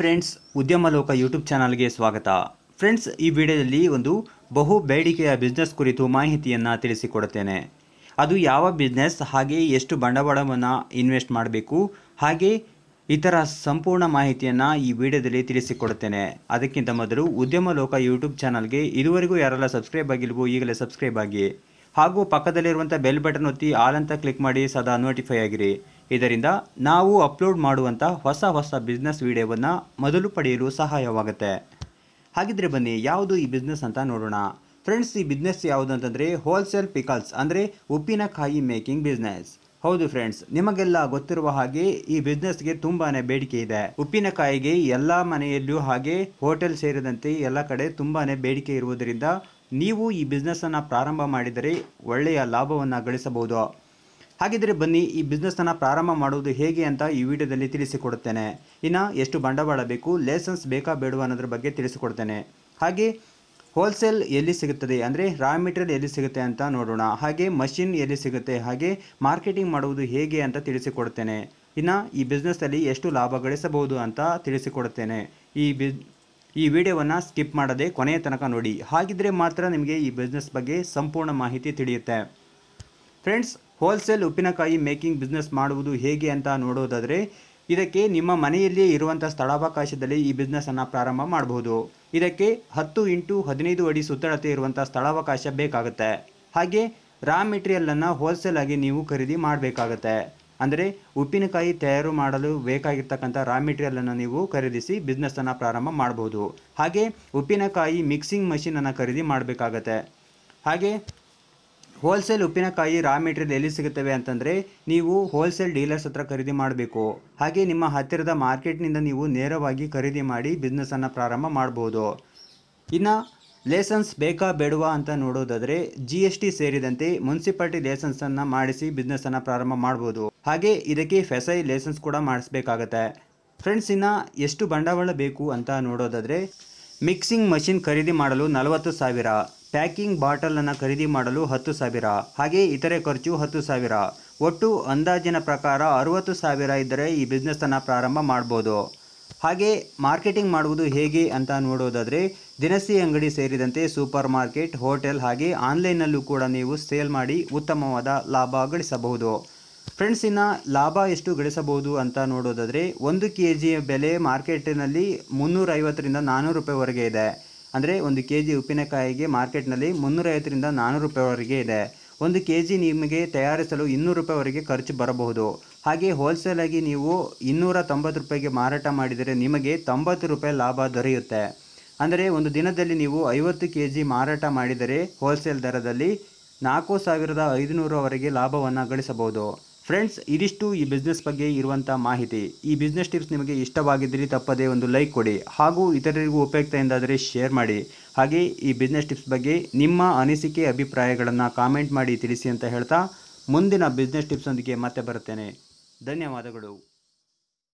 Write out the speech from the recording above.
friends ಉದ್ಯಮ ಲೋಕ YouTube ಚಾನಲ್ಗೆ ಸ್ವಾಗತ ಫ್ರೆಂಡ್ಸ್ ಈ ವಿಡಿಯೋದಲ್ಲಿ ಒಂದು ಬಹು ಬೇಡಿಕೆಯ ಬಿಸ್ನೆಸ್ ಕುರಿತು ಮಾಹಿತಿಯನ್ನು ತಿಳಿಸಿಕೊಡುತ್ತೇನೆ ಅದು ಯಾವ ಬಿಸ್ನೆಸ್ ಹಾಗೆ ಎಷ್ಟು ಬಂಡವಾಳವನ್ನು ಇನ್ವೆಸ್ಟ್ ಮಾಡಬೇಕು ಹಾಗೆ ಇತರ ಸಂಪೂರ್ಣ ಮಾಹಿತಿಯನ್ನು ಈ ವಿಡಿಯೋದಲ್ಲಿ ತಿಳಿಸಿಕೊಡುತ್ತೇನೆ ಅದಕ್ಕಿಂತ ಮೊದಲು ಉದ್ಯಮ ಲೋಕ ಯೂಟ್ಯೂಬ್ ಚಾನಲ್ಗೆ ಇದುವರೆಗೂ ಯಾರೆಲ್ಲ ಸಬ್ಸ್ಕ್ರೈಬ್ ಆಗಿಲ್ವೋ ಈಗಲೇ ಸಬ್ಸ್ಕ್ರೈಬ್ ಆಗಿ ಹಾಗೂ ಪಕ್ಕದಲ್ಲಿರುವಂಥ ಬೆಲ್ ಬಟನ್ ಒತ್ತಿ ಆಲ್ ಅಂತ ಕ್ಲಿಕ್ ಮಾಡಿ ಸದಾ ನೋಟಿಫೈ ಆಗಿರಿ ಇದರಿಂದ ನಾವು ಅಪ್ಲೋಡ್ ಮಾಡುವಂಥ ಹೊಸ ಹೊಸ ಬಿಸ್ನೆಸ್ ವಿಡಿಯೋವನ್ನು ಮೊದಲು ಪಡೆಯಲು ಸಹಾಯವಾಗುತ್ತೆ ಹಾಗಿದ್ರೆ ಬನ್ನಿ ಯಾವುದು ಈ ಬಿಸ್ನೆಸ್ ಅಂತ ನೋಡೋಣ ಫ್ರೆಂಡ್ಸ್ ಈ ಬಿಸ್ನೆಸ್ ಯಾವುದು ಅಂತಂದರೆ ಹೋಲ್ಸೇಲ್ ಪಿಕಲ್ಸ್ ಅಂದರೆ ಉಪ್ಪಿನಕಾಯಿ ಮೇಕಿಂಗ್ ಬಿಸ್ನೆಸ್ ಹೌದು ಫ್ರೆಂಡ್ಸ್ ನಿಮಗೆಲ್ಲ ಗೊತ್ತಿರುವ ಹಾಗೆ ಈ ಬಿಸ್ನೆಸ್ಗೆ ತುಂಬಾನೇ ಬೇಡಿಕೆ ಇದೆ ಉಪ್ಪಿನಕಾಯಿಗೆ ಎಲ್ಲ ಮನೆಯಲ್ಲೂ ಹಾಗೆ ಹೋಟೆಲ್ ಸೇರಿದಂತೆ ಎಲ್ಲ ಕಡೆ ತುಂಬಾನೇ ಬೇಡಿಕೆ ಇರುವುದರಿಂದ ನೀವು ಈ ಬಿಸ್ನೆಸ್ಸನ್ನು ಪ್ರಾರಂಭ ಮಾಡಿದರೆ ಒಳ್ಳೆಯ ಲಾಭವನ್ನು ಗಳಿಸಬಹುದು ಹಾಗಿದ್ರೆ ಬನ್ನಿ ಈ ಬಿಸ್ನೆಸ್ನ ಪ್ರಾರಂಭ ಮಾಡುವುದು ಹೇಗೆ ಅಂತ ಈ ವಿಡಿಯೋದಲ್ಲಿ ತಿಳಿಸಿಕೊಡುತ್ತೇನೆ ಇನ್ನು ಎಷ್ಟು ಬಂಡವಾಳ ಬೇಕು ಲೈಸೆನ್ಸ್ ಬೇಕಾ ಬೇಡವಾ ಅನ್ನೋದ್ರ ಬಗ್ಗೆ ತಿಳಿಸಿಕೊಡ್ತೇನೆ ಹಾಗೆ ಹೋಲ್ಸೇಲ್ ಎಲ್ಲಿ ಸಿಗುತ್ತದೆ ಅಂದರೆ ರಾ ಮೆಟೀರಿಯಲ್ ಎಲ್ಲಿ ಸಿಗುತ್ತೆ ಅಂತ ನೋಡೋಣ ಹಾಗೆ ಮಷಿನ್ ಎಲ್ಲಿ ಸಿಗುತ್ತೆ ಹಾಗೆ ಮಾರ್ಕೆಟಿಂಗ್ ಮಾಡುವುದು ಹೇಗೆ ಅಂತ ತಿಳಿಸಿಕೊಡ್ತೇನೆ ಇನ್ನು ಈ ಬಿಸ್ನೆಸ್ಸಲ್ಲಿ ಎಷ್ಟು ಲಾಭ ಗಳಿಸಬಹುದು ಅಂತ ತಿಳಿಸಿಕೊಡುತ್ತೇನೆ ಈ ಬಿಸ್ ಈ ವಿಡಿಯೋವನ್ನು ಸ್ಕಿಪ್ ಮಾಡದೆ ಕೊನೆಯ ತನಕ ನೋಡಿ ಹಾಗಿದ್ರೆ ಮಾತ್ರ ನಿಮಗೆ ಈ ಬಿಸ್ನೆಸ್ ಬಗ್ಗೆ ಸಂಪೂರ್ಣ ಮಾಹಿತಿ ತಿಳಿಯುತ್ತೆ ಫ್ರೆಂಡ್ಸ್ ಹೋಲ್ಸೇಲ್ ಉಪ್ಪಿನಕಾಯಿ ಮೇಕಿಂಗ್ ಬಿಸ್ನೆಸ್ ಮಾಡುವುದು ಹೇಗೆ ಅಂತ ನೋಡೋದಾದರೆ ಇದಕ್ಕೆ ನಿಮ್ಮ ಮನೆಯಲ್ಲಿಯೇ ಇರುವಂಥ ಸ್ಥಳಾವಕಾಶದಲ್ಲಿ ಈ ಬಿಸ್ನೆಸ್ಸನ್ನು ಪ್ರಾರಂಭ ಮಾಡಬಹುದು ಇದಕ್ಕೆ ಹತ್ತು ಇಂಟು ಹದಿನೈದು ಅಡಿ ಸುತ್ತಳತೆ ಇರುವಂಥ ಸ್ಥಳಾವಕಾಶ ಬೇಕಾಗುತ್ತೆ ಹಾಗೆ ರಾ ಮೆಟೀರಿಯಲನ್ನು ಹೋಲ್ಸೇಲ್ ಆಗಿ ನೀವು ಖರೀದಿ ಮಾಡಬೇಕಾಗತ್ತೆ ಅಂದರೆ ಉಪ್ಪಿನಕಾಯಿ ತಯಾರು ಮಾಡಲು ಬೇಕಾಗಿರ್ತಕ್ಕಂಥ ರಾ ಮೆಟೀರಿಯಲನ್ನು ನೀವು ಖರೀದಿಸಿ ಬಿಸ್ನೆಸ್ಸನ್ನು ಪ್ರಾರಂಭ ಮಾಡಬಹುದು ಹಾಗೆ ಉಪ್ಪಿನಕಾಯಿ ಮಿಕ್ಸಿಂಗ್ ಮಷೀನನ್ನು ಖರೀದಿ ಮಾಡಬೇಕಾಗತ್ತೆ ಹಾಗೆ ಹೋಲ್ಸೇಲ್ ಉಪ್ಪಿನಕಾಯಿ ರಾ ಮೆಟೀರಿಯಲ್ ಎಲ್ಲಿ ಸಿಗುತ್ತವೆ ಅಂತಂದರೆ ನೀವು ಹೋಲ್ಸೇಲ್ ಡೀಲರ್ಸ್ ಹತ್ರ ಖರೀದಿ ಮಾಡಬೇಕು ಹಾಗೆ ನಿಮ್ಮ ಹತ್ತಿರದ ಮಾರ್ಕೆಟ್ನಿಂದ ನೀವು ನೇರವಾಗಿ ಖರೀದಿ ಮಾಡಿ ಬಿಸ್ನೆಸ್ಸನ್ನು ಪ್ರಾರಂಭ ಮಾಡ್ಬೋದು ಇನ್ನು ಲೇಸನ್ಸ್ ಬೇಕಾ ಬೇಡುವ ಅಂತ ನೋಡೋದಾದರೆ ಜಿ ಎಸ್ ಟಿ ಸೇರಿದಂತೆ ಮುನ್ಸಿಪಾಲ್ಟಿ ಲೇಸನ್ಸನ್ನು ಮಾಡಿಸಿ ಬಿಸ್ನೆಸ್ಸನ್ನು ಪ್ರಾರಂಭ ಮಾಡ್ಬೋದು ಹಾಗೆ ಇದಕ್ಕೆ ಫೆಸೈ ಲೇಸನ್ಸ್ ಕೂಡ ಮಾಡಿಸ್ಬೇಕಾಗತ್ತೆ ಫ್ರೆಂಡ್ಸ್ ಇನ್ನು ಎಷ್ಟು ಬಂಡವಾಳ ಬೇಕು ಅಂತ ನೋಡೋದಾದರೆ ಮಿಕ್ಸಿಂಗ್ ಮಷಿನ್ ಖರೀದಿ ಮಾಡಲು ನಲವತ್ತು ಸಾವಿರ ಪ್ಯಾಕಿಂಗ್ ಬಾಟಲನ್ನು ಖರೀದಿ ಮಾಡಲು ಹತ್ತು ಸಾವಿರ ಹಾಗೆ ಇತರೆ ಖರ್ಚು ಹತ್ತು ಸಾವಿರ ಒಟ್ಟು ಅಂದಾಜಿನ ಪ್ರಕಾರ ಅರುವತ್ತು ಸಾವಿರ ಇದ್ದರೆ ಈ ಬಿಸ್ನೆಸ್ಸನ್ನು ಪ್ರಾರಂಭ ಮಾಡ್ಬೋದು ಹಾಗೆ ಮಾರ್ಕೆಟಿಂಗ್ ಮಾಡುವುದು ಹೇಗೆ ಅಂತ ನೋಡೋದಾದರೆ ದಿನಸಿ ಅಂಗಡಿ ಸೇರಿದಂತೆ ಸೂಪರ್ ಮಾರ್ಕೆಟ್ ಹೋಟೆಲ್ ಹಾಗೆ ಆನ್ಲೈನ್ನಲ್ಲೂ ಕೂಡ ನೀವು ಸೇಲ್ ಮಾಡಿ ಉತ್ತಮವಾದ ಲಾಭ ಗಳಿಸಬಹುದು ಫ್ರೆಂಡ್ಸಿನ ಲಾಭ ಎಷ್ಟು ಗಳಿಸಬಹುದು ಅಂತ ನೋಡೋದಾದರೆ ಒಂದು ಕೆ ಜಿಯ ಬೆಲೆ ಮಾರ್ಕೆಟಿನಲ್ಲಿ ಮುನ್ನೂರೈವತ್ತರಿಂದ ನಾನ್ನೂರು ರೂಪಾಯಿವರೆಗೆ ಇದೆ ಅಂದರೆ ಒಂದು ಕೆ ಜಿ ಉಪ್ಪಿನಕಾಯಿಗೆ ಮಾರ್ಕೆಟ್ನಲ್ಲಿ ಮುನ್ನೂರೈವತ್ತರಿಂದ ನಾನ್ನೂರು ರೂಪಾಯಿವರೆಗೆ ಇದೆ ಒಂದು ಕೆ ಜಿ ನಿಮಗೆ ತಯಾರಿಸಲು ಇನ್ನೂರು ರೂಪಾಯಿವರೆಗೆ ಖರ್ಚು ಬರಬಹುದು ಹಾಗೆ ಹೋಲ್ಸೇಲಾಗಿ ನೀವು ಇನ್ನೂರ ತೊಂಬತ್ತು ರೂಪಾಯಿಗೆ ಮಾರಾಟ ಮಾಡಿದರೆ ನಿಮಗೆ ತೊಂಬತ್ತು ರೂಪಾಯಿ ಲಾಭ ದೊರೆಯುತ್ತೆ ಅಂದರೆ ಒಂದು ದಿನದಲ್ಲಿ ನೀವು ಐವತ್ತು ಕೆ ಜಿ ಮಾರಾಟ ಮಾಡಿದರೆ ಹೋಲ್ಸೇಲ್ ದರದಲ್ಲಿ ನಾಲ್ಕು ಸಾವಿರದ ಐದುನೂರವರೆಗೆ ಲಾಭವನ್ನು ಗಳಿಸಬಹುದು ಫ್ರೆಂಡ್ಸ್ ಇದಿಷ್ಟು ಈ ಬಿಸ್ನೆಸ್ ಬಗ್ಗೆ ಇರುವಂಥ ಮಾಹಿತಿ ಈ ಬಿಸ್ನೆಸ್ ಟಿಪ್ಸ್ ನಿಮಗೆ ಇಷ್ಟವಾಗಿದ್ದರೆ ತಪ್ಪದೇ ಒಂದು ಲೈಕ್ ಕೊಡಿ ಹಾಗೂ ಇತರರಿಗೂ ಉಪಯುಕ್ತ ಎಂದಾದರೆ ಶೇರ್ ಮಾಡಿ ಹಾಗೆ ಈ ಬಿಸ್ನೆಸ್ ಟಿಪ್ಸ್ ಬಗ್ಗೆ ನಿಮ್ಮ ಅನಿಸಿಕೆ ಅಭಿಪ್ರಾಯಗಳನ್ನು ಕಾಮೆಂಟ್ ಮಾಡಿ ತಿಳಿಸಿ ಅಂತ ಹೇಳ್ತಾ ಮುಂದಿನ ಬಿಸ್ನೆಸ್ ಟಿಪ್ಸೊಂದಿಗೆ ಮತ್ತೆ ಬರುತ್ತೇನೆ ಧನ್ಯವಾದಗಳು